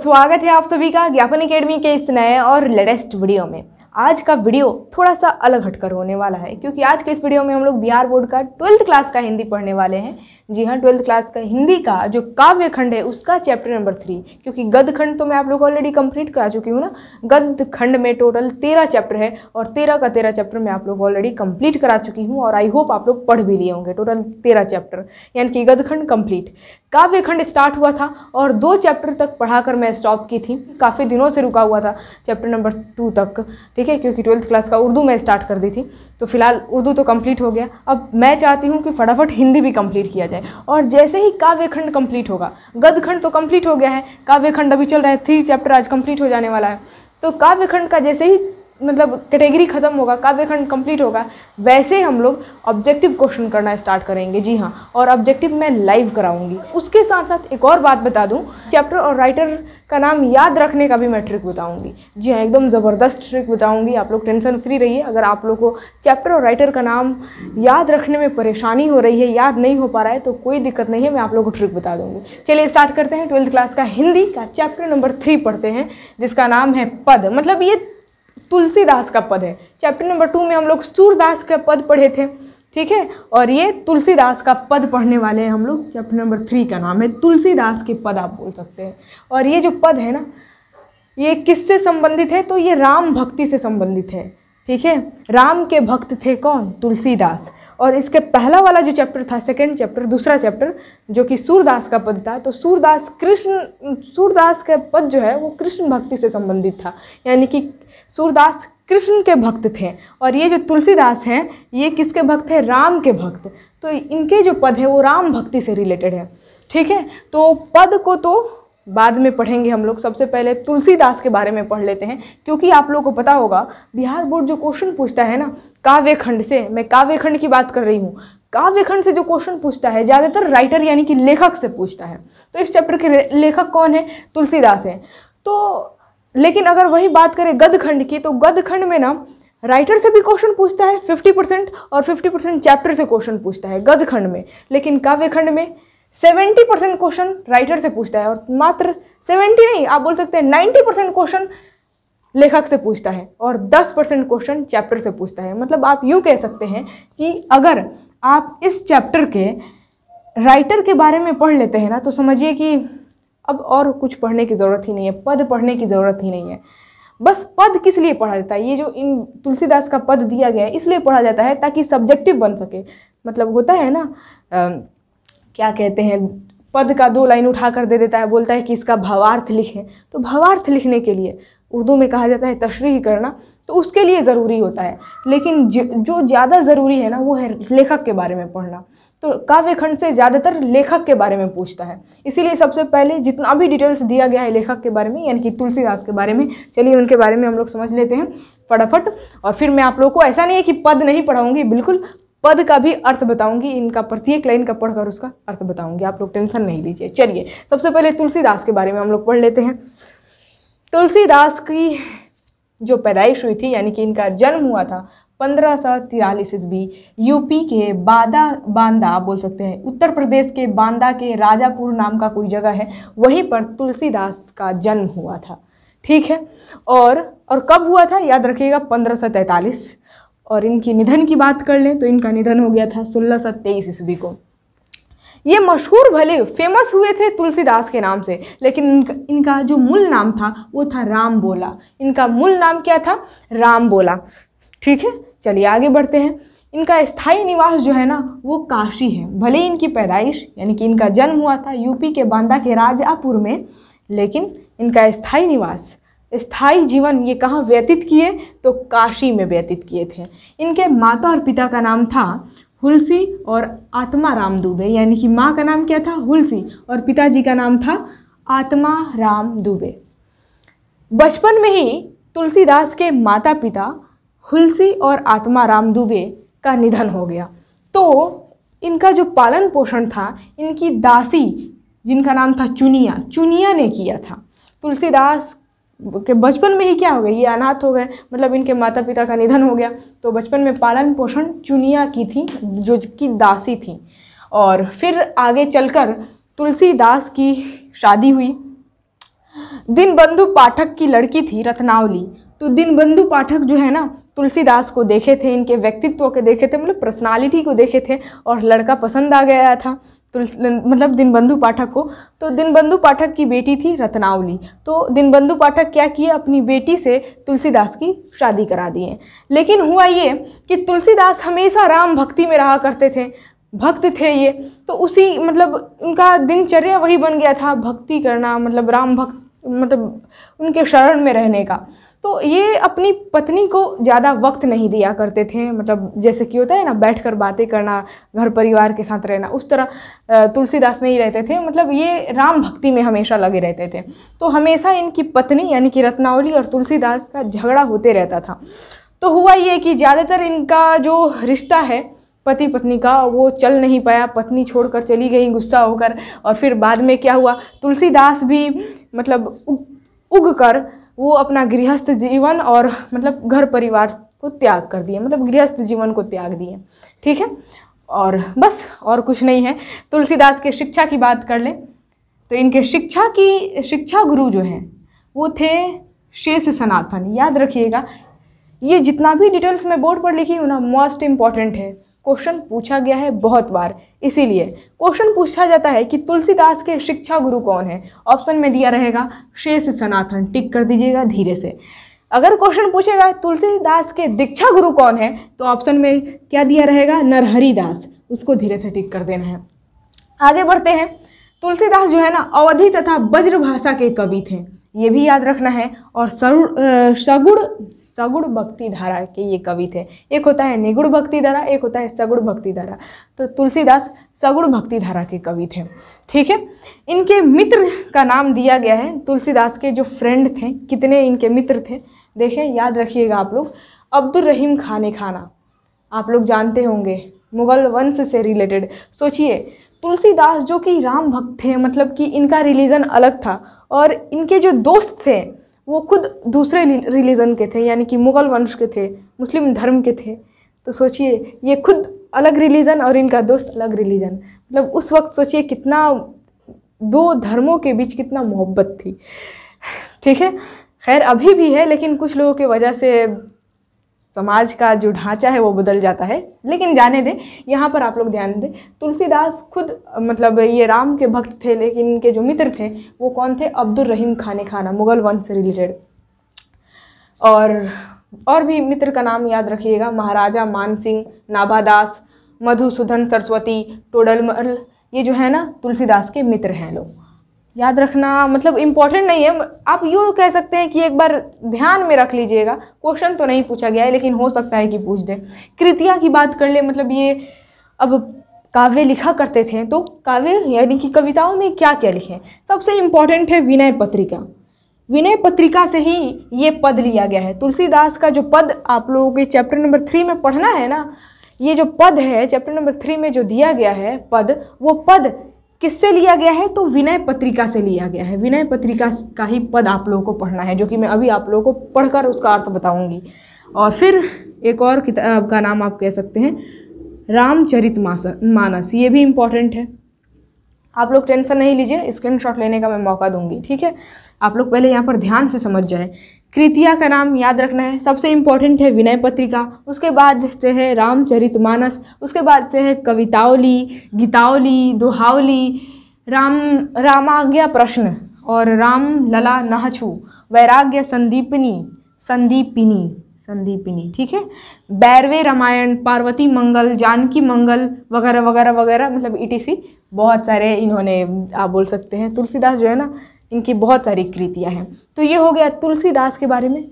स्वागत है आप सभी का ज्ञापन अकेडमी के इस नए और लेटेस्ट वीडियो में आज का वीडियो थोड़ा सा अलग हटकर होने वाला है क्योंकि आज के इस वीडियो में हम लोग बिहार बोर्ड का ट्वेल्थ क्लास का हिंदी पढ़ने वाले हैं जी हाँ ट्वेल्थ क्लास का हिंदी का जो काव्य खंड है उसका चैप्टर नंबर थ्री क्योंकि गद खंड तो मैं आप लोग ऑलरेडी कंप्लीट करा चुकी हूँ ना गद खंड में टोटल तेरह चैप्टर है और तेरह का तेरह चैप्टर मैं आप लोग ऑलरेडी कंप्लीट करा चुकी हूँ और आई होप आप लोग पढ़ भी लिए होंगे टोटल तेरह चैप्टर यानी कि गद्य खंड कम्प्लीट काव्य खंड स्टार्ट हुआ था और दो चैप्टर तक पढ़ाकर मैं स्टॉप की थी काफ़ी दिनों से रुका हुआ था चैप्टर नंबर टू तक ठीक है क्योंकि ट्वेल्थ क्लास का उर्दू मैं स्टार्ट कर दी थी तो फिलहाल उर्दू तो कंप्लीट हो गया अब मैं चाहती हूँ कि फटाफट हिंदी भी कंप्लीट किया जाए और जैसे ही काव्य खंड होगा गदखंड तो कम्प्लीट हो गया है काव्य खंड अभी चल रहा है थ्री चैप्टर आज कम्प्लीट हो जाने वाला है तो काव्य खंड का जैसे ही मतलब कैटेगरी ख़त्म होगा काव्यखंड कंप्लीट होगा वैसे हम लोग ऑब्जेक्टिव क्वेश्चन करना स्टार्ट करेंगे जी हाँ और ऑब्जेक्टिव मैं लाइव कराऊंगी उसके साथ साथ एक और बात बता दूँ चैप्टर और राइटर का नाम याद रखने का भी मैं ट्रिक बताऊँगी जी हाँ एकदम ज़बरदस्त ट्रिक बताऊँगी आप लोग टेंशन फ्री रहिए अगर आप लोग को चैप्टर और राइटर का नाम याद रखने में परेशानी हो रही है याद नहीं हो पा रहा है तो कोई दिक्कत नहीं है मैं आप लोग को ट्रिक बता दूँगी चलिए स्टार्ट करते हैं ट्वेल्थ क्लास का हिंदी का चैप्टर नंबर थ्री पढ़ते हैं जिसका नाम है पद मतलब ये तुलसीदास का पद है चैप्टर नंबर टू में हम लोग सूरदास का पद पढ़े थे ठीक है और ये तुलसीदास का पद पढ़ने वाले हैं हम लोग चैप्टर नंबर थ्री का नाम है तुलसीदास के पद आप बोल सकते हैं और ये जो पद है ना ये किससे संबंधित है तो ये राम भक्ति से संबंधित है ठीक है राम के भक्त थे कौन तुलसीदास और इसके पहला वाला जो चैप्टर था सेकेंड चैप्टर दूसरा चैप्टर जो कि सूरदास का पद था तो सूरदास कृष्ण सूरदास का पद जो है वो कृष्ण भक्ति से संबंधित था यानी कि सूरदास कृष्ण के भक्त थे और ये जो तुलसीदास हैं ये किसके भक्त हैं राम के भक्त तो इनके जो पद है वो राम भक्ति से रिलेटेड है ठीक है तो पद को तो बाद में पढ़ेंगे हम लोग सबसे पहले तुलसीदास के बारे में पढ़ लेते हैं क्योंकि आप लोगों को पता होगा बिहार बोर्ड जो क्वेश्चन पूछता है ना काव्य खंड से मैं काव्य खंड की बात कर रही हूँ काव्य खंड से जो क्वेश्चन पूछता है ज़्यादातर राइटर यानी कि लेखक से पूछता है तो इस चैप्टर के लेखक कौन है तुलसीदास हैं तो लेकिन अगर वही बात करें गदखंड की तो गदखंड में ना राइटर से भी क्वेश्चन पूछता है 50 परसेंट और 50 परसेंट चैप्टर से क्वेश्चन पूछता है गदखंड में लेकिन काव्यखंड में सेवेंटी परसेंट क्वेश्चन राइटर से पूछता है और मात्र सेवेंटी नहीं आप बोल सकते हैं नाइन्टी परसेंट क्वेश्चन लेखक से पूछता है और दस परसेंट क्वेश्चन चैप्टर से पूछता है मतलब आप यूँ कह सकते हैं कि अगर आप इस चैप्टर के राइटर के बारे में पढ़ लेते हैं ना तो समझिए कि अब और कुछ पढ़ने की ज़रूरत ही नहीं है पद पढ़ने की ज़रूरत ही नहीं है बस पद किस लिए पढ़ा जाता है ये जो इन तुलसीदास का पद दिया गया है इसलिए पढ़ा जाता है ताकि सब्जेक्टिव बन सके मतलब होता है ना क्या कहते हैं पद का दो लाइन उठा कर दे देता है बोलता है कि इसका भावार्थ लिखें तो भावार्थ लिखने के लिए उर्दू में कहा जाता है तशरी करना तो उसके लिए ज़रूरी होता है लेकिन जो ज़्यादा ज़रूरी है ना वो है लेखक के बारे में पढ़ना तो काव्य खंड से ज़्यादातर लेखक के बारे में पूछता है इसीलिए सबसे पहले जितना भी डिटेल्स दिया गया है लेखक के बारे में यानी कि तुलसीदास के बारे में चलिए उनके बारे में हम लोग समझ लेते हैं फटाफट और फिर मैं आप लोग को ऐसा नहीं है कि पद नहीं पढ़ाऊँगी बिल्कुल पद का भी अर्थ बताऊंगी इनका प्रत्येक लाइन का पढ़कर उसका अर्थ बताऊंगी आप लोग टेंशन नहीं लीजिए चलिए सबसे पहले तुलसीदास के बारे में हम लोग पढ़ लेते हैं तुलसीदास की जो पैदाइश हुई थी यानी कि इनका जन्म हुआ था पंद्रह सौ तिरालीस ईस्वी यूपी के बादा बांदा बोल सकते हैं उत्तर प्रदेश के बांदा के राजापुर नाम का कोई जगह है वहीं पर तुलसीदास का जन्म हुआ था ठीक है और और कब हुआ था याद रखिएगा पंद्रह सौ तैंतालीस और इनकी निधन की बात कर लें तो इनका निधन हो गया था सोलह सौ तेईस ईस्वी को ये मशहूर भले फेमस हुए थे तुलसीदास के नाम से लेकिन इनका इनका जो मूल नाम था वो था राम बोला इनका मूल नाम क्या था राम बोला ठीक है चलिए आगे बढ़ते हैं इनका स्थायी निवास जो है ना वो काशी है भले इनकी पैदाइश यानी कि इनका जन्म हुआ था यूपी के बांदा के राजापुर में लेकिन इनका स्थायी निवास स्थायी जीवन ये कहाँ व्यतीत किए तो काशी में व्यतीत किए थे इनके माता और पिता का नाम था हुलसी और आत्मा राम दुबे यानी कि माँ का नाम क्या था हुलसी और पिताजी का नाम था आत्मा राम दुबे बचपन में ही तुलसीदास के माता पिता हुलसी और आत्मा राम दुबे का निधन हो गया तो इनका जो पालन पोषण था इनकी दासी जिनका नाम था चुनिया चुनिया ने किया था तुलसीदास के बचपन में ही क्या हो गया ये अनाथ हो गए मतलब इनके माता पिता का निधन हो गया तो बचपन में पालन पोषण चुनिया की थी जो कि दासी थी और फिर आगे चलकर तुलसीदास की शादी हुई दिनबंधु पाठक की लड़की थी रत्नावली तो दिनबंधु पाठक जो है ना तुलसीदास को देखे थे इनके व्यक्तित्व के देखे थे मतलब पर्सनालिटी को देखे थे और लड़का पसंद आ गया था मतलब दिनबंधु पाठक को तो दिनबंधु पाठक की बेटी थी रत्नावली तो दिनबंधु पाठक क्या किए अपनी बेटी से तुलसीदास की शादी करा दिए लेकिन हुआ ये कि तुलसीदास हमेशा राम भक्ति में रहा करते थे भक्त थे ये तो उसी मतलब उनका दिनचर्या वही बन गया था भक्ति करना मतलब राम भक्त मतलब उनके शरण में रहने का तो ये अपनी पत्नी को ज़्यादा वक्त नहीं दिया करते थे मतलब जैसे कि होता है ना बैठकर बातें करना घर परिवार के साथ रहना उस तरह तुलसीदास नहीं रहते थे मतलब ये राम भक्ति में हमेशा लगे रहते थे तो हमेशा इनकी पत्नी यानी कि रत्नावली और तुलसीदास का झगड़ा होते रहता था तो हुआ ये कि ज़्यादातर इनका जो रिश्ता है पति पत्नी का वो चल नहीं पाया पत्नी छोड़कर चली गई गुस्सा होकर और फिर बाद में क्या हुआ तुलसीदास भी मतलब उग, उग कर वो अपना गृहस्थ जीवन और मतलब घर परिवार को त्याग कर दिए मतलब गृहस्थ जीवन को त्याग दिए ठीक है और बस और कुछ नहीं है तुलसीदास के शिक्षा की बात कर लें तो इनके शिक्षा की शिक्षा गुरु जो हैं वो थे शेष सनातन याद रखिएगा ये जितना भी डिटेल्स मैं बोर्ड पर लिखी हूँ ना मोस्ट इम्पॉर्टेंट है क्वेश्चन पूछा गया है बहुत बार इसीलिए क्वेश्चन पूछा जाता है कि तुलसीदास के शिक्षा गुरु कौन है ऑप्शन में दिया रहेगा शेष सनातन टिक कर दीजिएगा धीरे से अगर क्वेश्चन पूछेगा तुलसीदास के दीक्षा गुरु कौन है तो ऑप्शन में क्या दिया रहेगा नरहरिदास उसको धीरे से टिक कर देना है आगे बढ़ते हैं तुलसीदास जो है ना अवधि तथा वज्र भाषा के कवि थे ये भी याद रखना है और सरुण सगुण सगुण भक्ति धारा के ये कवि थे एक होता है निगुण भक्ति धारा एक होता है सगुण भक्ति धारा तो तुलसीदास सगुण भक्ति धारा के कवि थे ठीक है इनके मित्र का नाम दिया गया है तुलसीदास के जो फ्रेंड थे कितने इनके मित्र थे देखें याद रखिएगा आप लोग अब्दुल रहीम खाने खाना आप लोग जानते होंगे मुग़ल वंश से रिलेटेड सोचिए तुलसीदास जो कि राम भक्त थे मतलब कि इनका रिलीजन अलग था और इनके जो दोस्त थे वो खुद दूसरे रिलीजन के थे यानी कि मुग़ल वंश के थे मुस्लिम धर्म के थे तो सोचिए ये खुद अलग रिलीजन और इनका दोस्त अलग रिलीजन मतलब उस वक्त सोचिए कितना दो धर्मों के बीच कितना मोहब्बत थी ठीक है खैर अभी भी है लेकिन कुछ लोगों की वजह से समाज का जो ढांचा है वो बदल जाता है लेकिन जाने दें यहाँ पर आप लोग ध्यान दें तुलसीदास खुद मतलब ये राम के भक्त थे लेकिन इनके जो मित्र थे वो कौन थे अब्दुल रहीम खाने खाना मुग़ल वंश से रिलेटेड और और भी मित्र का नाम याद रखिएगा महाराजा मान सिंह नाभादास मधुसूदन सरस्वती टोडलमल ये जो है ना तुलसीदास के मित्र हैं लोग याद रखना मतलब इम्पॉर्टेंट नहीं है आप यूँ कह सकते हैं कि एक बार ध्यान में रख लीजिएगा क्वेश्चन तो नहीं पूछा गया है लेकिन हो सकता है कि पूछ दें कृतिया की बात कर ले मतलब ये अब काव्य लिखा करते थे तो काव्य यानी कि कविताओं में क्या क्या लिखें सबसे इम्पॉर्टेंट है विनय पत्रिका विनय पत्रिका से ही ये पद लिया गया है तुलसीदास का जो पद आप लोगों के चैप्टर नंबर थ्री में पढ़ना है ना ये जो पद है चैप्टर नंबर थ्री में जो दिया गया है पद वो पद किससे लिया गया है तो विनय पत्रिका से लिया गया है विनय पत्रिका का ही पद आप लोगों को पढ़ना है जो कि मैं अभी आप लोगों को पढ़कर उसका अर्थ बताऊंगी और फिर एक और किताब का नाम आप कह सकते हैं रामचरित मानस ये भी इम्पॉर्टेंट है आप लोग टेंशन नहीं लीजिए स्क्रीनशॉट लेने का मैं मौका दूंगी ठीक है आप लोग पहले यहाँ पर ध्यान से समझ जाए कृतिया का नाम याद रखना है सबसे इम्पोर्टेंट है विनय पत्रिका उसके बाद से है रामचरितमानस उसके बाद से है कवितावली गीतावली दोहावली राम रामाज्ञा प्रश्न और राम लला नहछू वैराग्य संदीपनी संदीपिनी संदीपिनी ठीक है बैरवे रामायण पार्वती मंगल जानकी मंगल वगैरह वगैरह वगैरह मतलब ई e बहुत सारे इन्होंने आप बोल सकते हैं तुलसीदास जो है ना इनकी बहुत सारी कृतियाँ हैं तो ये हो गया तुलसीदास के बारे में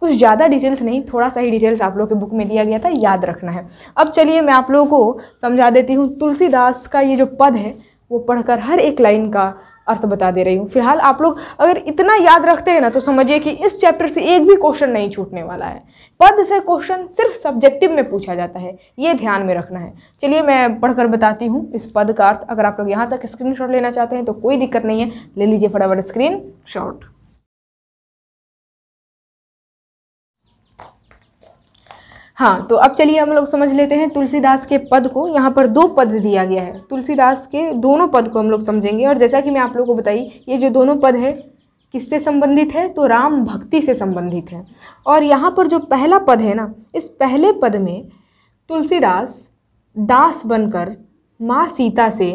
कुछ ज़्यादा डिटेल्स नहीं थोड़ा सा ही डिटेल्स आप लोग के बुक में दिया गया था याद रखना है अब चलिए मैं आप लोगों को समझा देती हूँ तुलसीदास का ये जो पद है वो पढ़कर हर एक लाइन का अर्थ बता दे रही हूँ फिलहाल आप लोग अगर इतना याद रखते हैं ना तो समझिए कि इस चैप्टर से एक भी क्वेश्चन नहीं छूटने वाला है पद से क्वेश्चन सिर्फ सब्जेक्टिव में पूछा जाता है ये ध्यान में रखना है चलिए मैं पढ़कर बताती हूँ इस पद का अर्थ अगर आप लोग यहाँ तक स्क्रीन लेना चाहते हैं तो कोई दिक्कत नहीं है ले लीजिए फटाफट स्क्रीन शॉट हाँ तो अब चलिए हम लोग समझ लेते हैं तुलसीदास के पद को यहाँ पर दो पद दिया गया है तुलसीदास के दोनों पद को हम लोग समझेंगे और जैसा कि मैं आप लोगों को बताई ये जो दोनों पद है किससे संबंधित है तो राम भक्ति से संबंधित है और यहाँ पर जो पहला पद है ना इस पहले पद में तुलसीदास दास बनकर माँ सीता से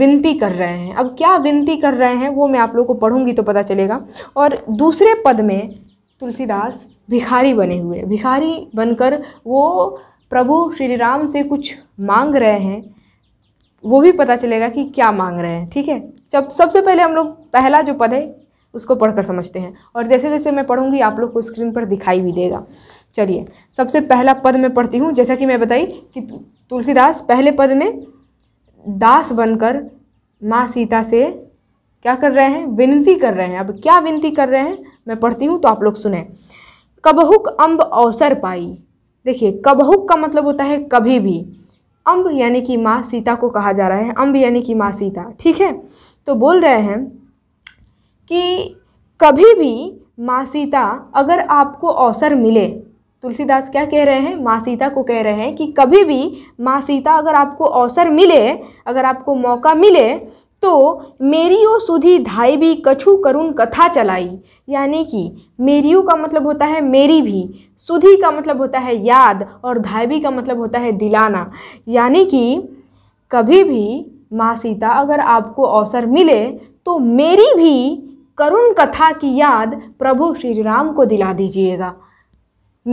विनती कर रहे हैं अब क्या विनती कर रहे हैं वो मैं आप लोगों को पढ़ूंगी तो पता चलेगा और दूसरे पद में तुलसीदास भिखारी बने हुए भिखारी बनकर वो प्रभु श्री राम से कुछ मांग रहे हैं वो भी पता चलेगा कि क्या मांग रहे हैं ठीक है जब सबसे पहले हम लोग पहला जो पद है उसको पढ़कर समझते हैं और जैसे जैसे मैं पढ़ूंगी आप लोग को स्क्रीन पर दिखाई भी देगा चलिए सबसे पहला पद मैं पढ़ती हूँ जैसा कि मैं बताई कि तुलसीदास पहले पद में दास बनकर माँ सीता से क्या कर रहे हैं विनती कर रहे हैं अब क्या विनती कर रहे हैं मैं पढ़ती हूँ तो आप लोग सुने कबहुक अम्ब अवसर पाई देखिए कबहुक का मतलब होता है कभी भी अम्ब यानी कि माँ सीता को कहा जा रहा है अम्ब यानी कि माँ सीता ठीक है तो बोल रहे हैं कि कभी भी माँ सीता अगर आपको अवसर मिले तुलसीदास क्या कह रहे हैं माँ सीता को कह रहे हैं कि कभी भी माँ सीता अगर आपको अवसर मिले अगर आपको मौका मिले तो मेरियो सुधी धाई भी कछु करुण कथा चलाई यानी कि मेरियो का मतलब होता है मेरी भी सुधी का मतलब होता है याद और धाईबी का मतलब होता है दिलाना यानी कि कभी भी माँ सीता अगर आपको अवसर मिले तो मेरी भी करुण कथा की याद प्रभु श्री राम को दिला दीजिएगा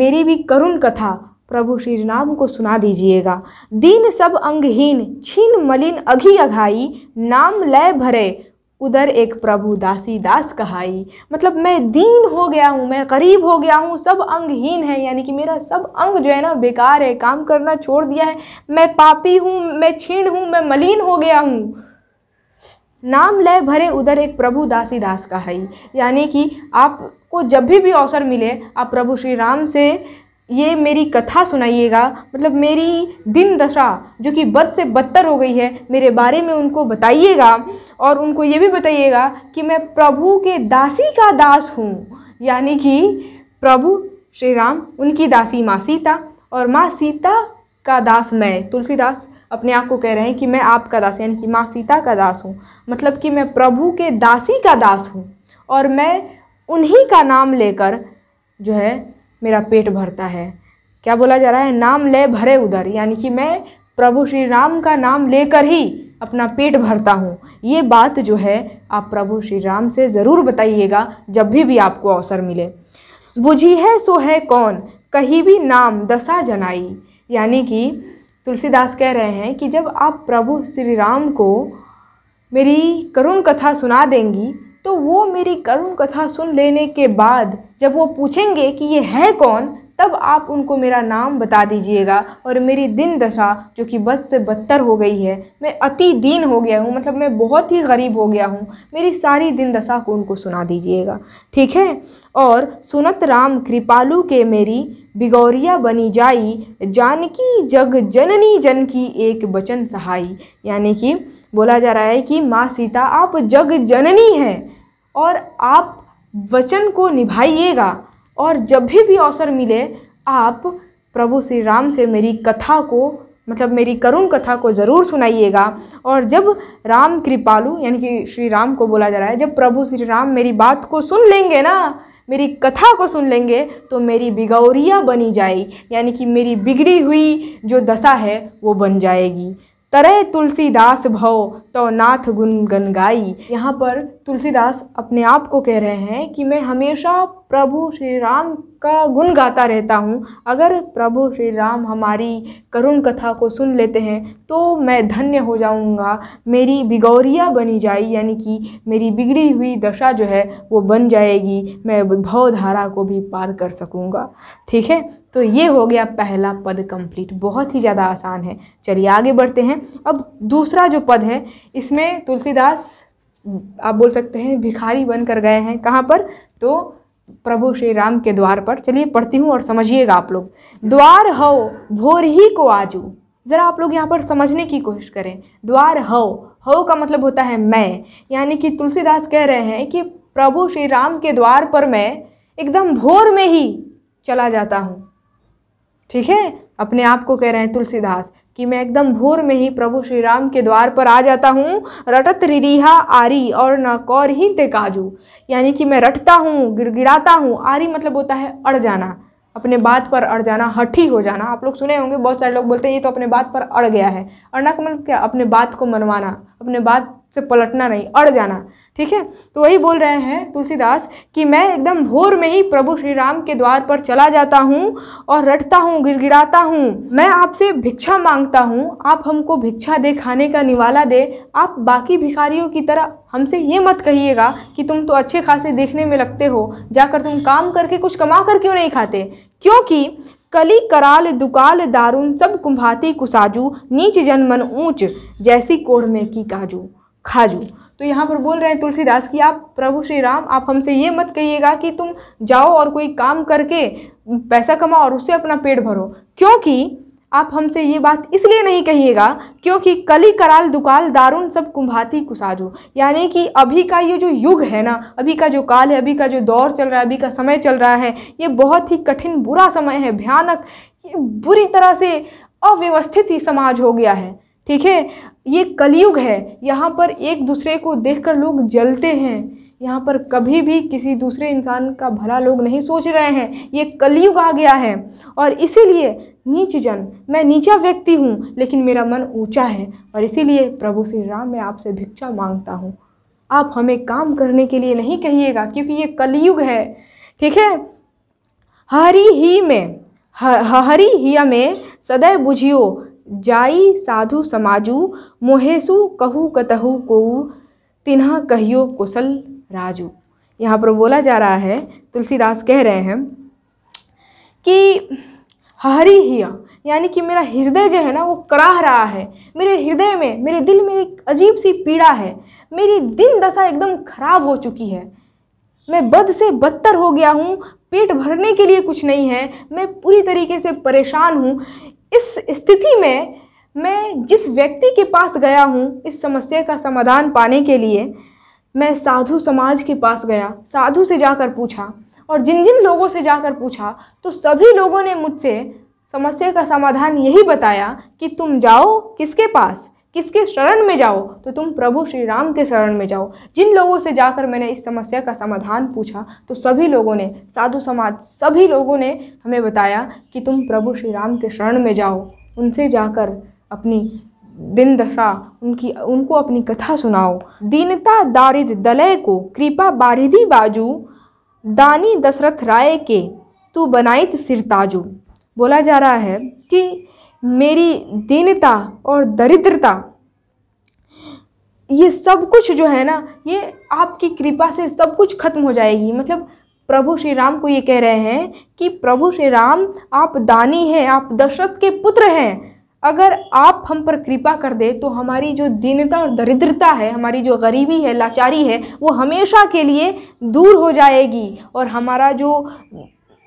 मेरी भी करुण कथा प्रभु श्री राम को सुना दीजिएगा दीन सब अंगहीन छीन मलिन अघी अघाई नाम लय भरे उधर एक प्रभु दासी दास कहाई मतलब मैं दीन हो गया हूँ मैं गरीब हो गया हूँ सब अंगहीन है यानी कि मेरा सब अंग जो है ना बेकार है काम करना छोड़ दिया है मैं पापी हूँ मैं छीण हूँ मैं मलिन हो गया हूँ नाम लय भरे उधर एक प्रभु दासी दास कहाई यानी कि आपको जब भी भी अवसर मिले आप प्रभु श्री राम से ये मेरी कथा सुनाइएगा मतलब मेरी दिन दशा जो कि बद से बदतर हो गई है मेरे बारे में उनको बताइएगा और उनको ये भी बताइएगा कि मैं प्रभु के दासी का दास हूँ यानी कि प्रभु श्री राम उनकी दासी माँ सीता और माँ सीता का दास मैं तुलसीदास अपने आप को कह रहे हैं कि मैं आपका दास यानी कि माँ सीता का दास हूँ मतलब कि मैं प्रभु के दासी का दास हूँ और मैं उन्हीं का नाम लेकर जो है मेरा पेट भरता है क्या बोला जा रहा है नाम ले भरे उधर यानी कि मैं प्रभु श्री राम का नाम लेकर ही अपना पेट भरता हूँ ये बात जो है आप प्रभु श्री राम से ज़रूर बताइएगा जब भी भी आपको अवसर मिले बुझी है सो है कौन कहीं भी नाम दशा जनाई यानी कि तुलसीदास कह रहे हैं कि जब आप प्रभु श्री राम को मेरी करुण कथा सुना देंगी तो वो मेरी कर्म कथा सुन लेने के बाद जब वो पूछेंगे कि ये है कौन तब आप उनको मेरा नाम बता दीजिएगा और मेरी दिन दशा जो कि बद से बदतर हो गई है मैं अति दीन हो गया हूँ मतलब मैं बहुत ही गरीब हो गया हूँ मेरी सारी दिन दशा को उनको सुना दीजिएगा ठीक है और सुनत राम कृपालू के मेरी बिगौरिया बनी जाई जानकी जग जननी जन की एक वचन सहाई यानी कि बोला जा रहा है कि माँ सीता आप जग जननी हैं और आप वचन को निभाइएगा और जब भी भी अवसर मिले आप प्रभु श्री राम से मेरी कथा को मतलब मेरी करुण कथा को ज़रूर सुनाइएगा और जब राम कृपालु यानी कि श्री राम को बोला जा रहा है जब प्रभु श्री राम मेरी बात को सुन लेंगे ना मेरी कथा को सुन लेंगे तो मेरी बिगौरिया बनी जाएगी यानी कि मेरी बिगड़ी हुई जो दशा है वो बन जाएगी तरह तुलसीदास भव तो नाथ गुन गन गाई यहाँ पर तुलसीदास अपने आप को कह रहे हैं कि मैं हमेशा प्रभु श्री राम का गुण गाता रहता हूँ अगर प्रभु श्री राम हमारी करुण कथा को सुन लेते हैं तो मैं धन्य हो जाऊँगा मेरी बिगौरिया बनी जाए यानी कि मेरी बिगड़ी हुई दशा जो है वो बन जाएगी मैं भवधारा को भी पार कर सकूँगा ठीक है तो ये हो गया पहला पद कंप्लीट बहुत ही ज़्यादा आसान है चलिए आगे बढ़ते हैं अब दूसरा जो पद है इसमें तुलसीदास आप बोल सकते हैं भिखारी बन कर गए हैं कहाँ पर तो प्रभु श्री राम के द्वार पर चलिए पढ़ती हूँ और समझिएगा आप लोग द्वार हो भोर ही को आजू ज़रा आप लोग यहाँ पर समझने की कोशिश करें द्वार हो हो का मतलब होता है मैं यानी कि तुलसीदास कह रहे हैं कि प्रभु श्री राम के द्वार पर मैं एकदम भोर में ही चला जाता हूँ ठीक है अपने आप को कह रहे हैं तुलसीदास कि मैं एकदम भोर में ही प्रभु श्री राम के द्वार पर आ जाता हूँ रटत रिरीहा आरी और न कौर ही ते काजू यानी कि मैं रटता हूँ गिड़गिड़ाता हूँ आरी मतलब होता है अड़ जाना अपने बात पर अड़ जाना हठी हो जाना आप लोग सुने होंगे बहुत सारे लोग बोलते हैं ये तो अपने बात पर अड़ गया है अड़ना का मतलब क्या अपने बात को मनवाना अपने बात से पलटना नहीं अड़ जाना ठीक है तो वही बोल रहे हैं तुलसीदास कि मैं एकदम भोर में ही प्रभु श्री राम के द्वार पर चला जाता हूँ और रटता हूँ गिड़गिड़ाता हूँ मैं आपसे भिक्षा मांगता हूँ आप हमको भिक्षा दे खाने का निवाला दे आप बाकी भिखारियों की तरह हमसे ये मत कहिएगा कि तुम तो अच्छे खासे देखने में लगते हो जाकर तुम काम करके कुछ कमा कर क्यों नहीं खाते क्योंकि कली कराल दुकाल दारुन सब कुंभाती कुसाजू नीच जनमन ऊंच जैसी कोढ़ में की काजू खाजू तो यहाँ पर बोल रहे हैं तुलसीदास कि आप प्रभु श्री राम आप हमसे ये मत कहिएगा कि तुम जाओ और कोई काम करके पैसा कमाओ और उससे अपना पेट भरो क्योंकि आप हमसे ये बात इसलिए नहीं कहिएगा क्योंकि कली कराल दुकाल दारुण सब कुंभाती कुसाजू यानी कि अभी का ये जो युग है ना अभी का जो काल है अभी का जो दौर चल रहा है अभी का समय चल रहा है ये बहुत ही कठिन बुरा समय है भयानक ये बुरी तरह से अव्यवस्थित ही समाज हो गया है ठीक है ये कलयुग है यहाँ पर एक दूसरे को देखकर लोग जलते हैं यहाँ पर कभी भी किसी दूसरे इंसान का भला लोग नहीं सोच रहे हैं ये कलयुग आ गया है और इसीलिए नीच जन मैं नीचा व्यक्ति हूँ लेकिन मेरा मन ऊंचा है और इसीलिए प्रभु श्री राम मैं आपसे भिक्षा मांगता हूँ आप हमें काम करने के लिए नहीं कहिएगा क्योंकि ये कलयुग है ठीक है हरी ही में हरी ही में सदैव बुझियो जाई साधु समाजु मोहेसु कहु कतहु को तिन्हा कहियो कुशल राजू यहाँ पर बोला जा रहा है तुलसीदास कह रहे हैं कि हरी हिया यानी कि मेरा हृदय जो है ना वो कराह रहा है मेरे हृदय में मेरे दिल में एक अजीब सी पीड़ा है मेरी दिन दशा एकदम खराब हो चुकी है मैं बद से बदतर हो गया हूँ पेट भरने के लिए कुछ नहीं है मैं पूरी तरीके से परेशान हूँ इस स्थिति में मैं जिस व्यक्ति के पास गया हूँ इस समस्या का समाधान पाने के लिए मैं साधु समाज के पास गया साधु से जाकर पूछा और जिन जिन लोगों से जाकर पूछा तो सभी लोगों ने मुझसे समस्या का समाधान यही बताया कि तुम जाओ किसके पास किसके शरण में जाओ तो तुम प्रभु श्री राम के शरण में जाओ जिन लोगों से जाकर मैंने इस समस्या का समाधान पूछा तो सभी लोगों ने साधु समाज सभी लोगों ने हमें बताया कि तुम प्रभु श्री राम के शरण में जाओ उनसे जाकर अपनी दिन दशा उनकी उनको अपनी कथा सुनाओ दीनता दारिद दलय को कृपा बारिदी बाजू दानी दशरथ राय के तू बनाई सिरताजू बोला जा रहा है कि मेरी दीनता और दरिद्रता ये सब कुछ जो है ना ये आपकी कृपा से सब कुछ खत्म हो जाएगी मतलब प्रभु श्री राम को ये कह रहे हैं कि प्रभु श्री राम आप दानी हैं आप दशरथ के पुत्र हैं अगर आप हम पर कृपा कर दे तो हमारी जो दीनता और दरिद्रता है हमारी जो गरीबी है लाचारी है वो हमेशा के लिए दूर हो जाएगी और हमारा जो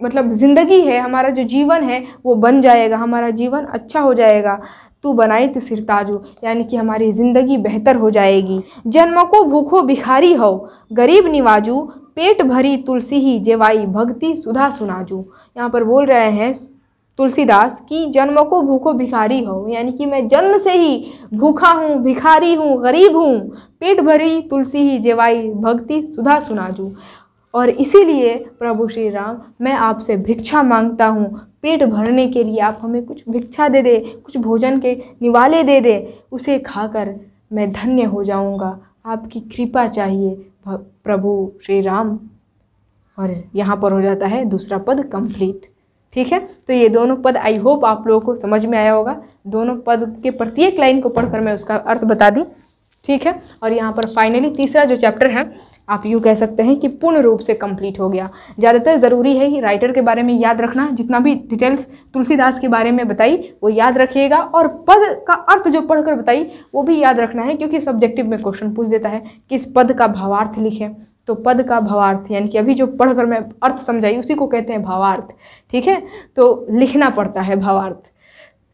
मतलब ज़िंदगी है हमारा जो जीवन है वो बन जाएगा हमारा जीवन अच्छा हो जाएगा तू बनाई तो सिरताजू यानी कि हमारी ज़िंदगी बेहतर हो जाएगी जन्म को भूखो भिखारी हो गरीब निवाजू पेट भरी तुलसी ही जेवाई भक्ति सुधा सुनाजू यहाँ पर बोल रहे हैं तुलसीदास कि जन्म को भूखो भिखारी हो यानी कि मैं जन्म से ही भूखा हूँ भिखारी हूँ गरीब हूँ पेट भरी तुलसी ही जेवाई भक्ति सुधा सुनाजू और इसीलिए प्रभु श्री राम मैं आपसे भिक्षा मांगता हूँ पेट भरने के लिए आप हमें कुछ भिक्षा दे दे कुछ भोजन के निवाले दे दे उसे खाकर मैं धन्य हो जाऊँगा आपकी कृपा चाहिए प्रभु श्री राम और यहाँ पर हो जाता है दूसरा पद कंप्लीट ठीक है तो ये दोनों पद आई होप आप लोगों को समझ में आया होगा दोनों पद के प्रत्येक लाइन को पढ़कर मैं उसका अर्थ बता दी ठीक है और यहाँ पर फाइनली तीसरा जो चैप्टर है आप यूँ कह सकते हैं कि पूर्ण रूप से कंप्लीट हो गया ज़्यादातर ज़रूरी है ही राइटर के बारे में याद रखना जितना भी डिटेल्स तुलसीदास के बारे में बताई वो याद रखिएगा और पद का अर्थ जो पढ़कर बताई वो भी याद रखना है क्योंकि सब्जेक्टिव में क्वेश्चन पूछ देता है कि इस पद का भावार्थ लिखें तो पद का भावार्थ यानी कि अभी जो पढ़कर मैं अर्थ समझाई उसी को कहते हैं भावार्थ ठीक है तो लिखना पड़ता है भावार्थ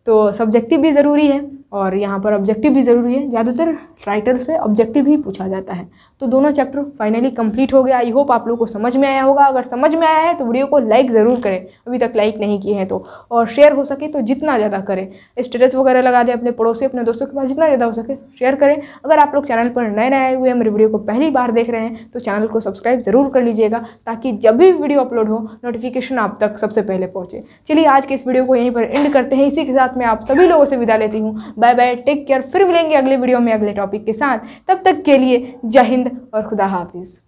तो सब्जेक्टिव भी ज़रूरी है और यहाँ पर ऑब्जेक्टिव भी ज़रूरी है ज़्यादातर राइटर से ऑब्जेक्टिव ही पूछा जाता है तो दोनों चैप्टर फाइनली कंप्लीट हो गया आई होप आप लोगों को समझ में आया होगा अगर समझ में आया है तो वीडियो को लाइक ज़रूर करें अभी तक लाइक नहीं किए हैं तो और शेयर हो सके तो जितना ज़्यादा करें स्टेटस वगैरह लगा दें अपने पड़ोसी अपने दोस्तों के पास जितना ज़्यादा हो सके शेयर करें अगर आप लोग चैनल पर नए नए हुए हैं मेरे वीडियो को पहली बार देख रहे हैं तो चैनल को सब्सक्राइब ज़रूर कर लीजिएगा ताकि जब भी वीडियो अपलोड हो नोटिफिकेशन आप तक सबसे पहले पहुँचे चलिए आज के इस वीडियो को यहीं पर एंड करते हैं इसी के साथ मैं आप सभी लोगों से विदा लेती हूँ बाय बाय टेक केयर फिर मिलेंगे अगले वीडियो में अगले टॉपिक के साथ तब तक के लिए जय हिंद और खुदा हाफिज़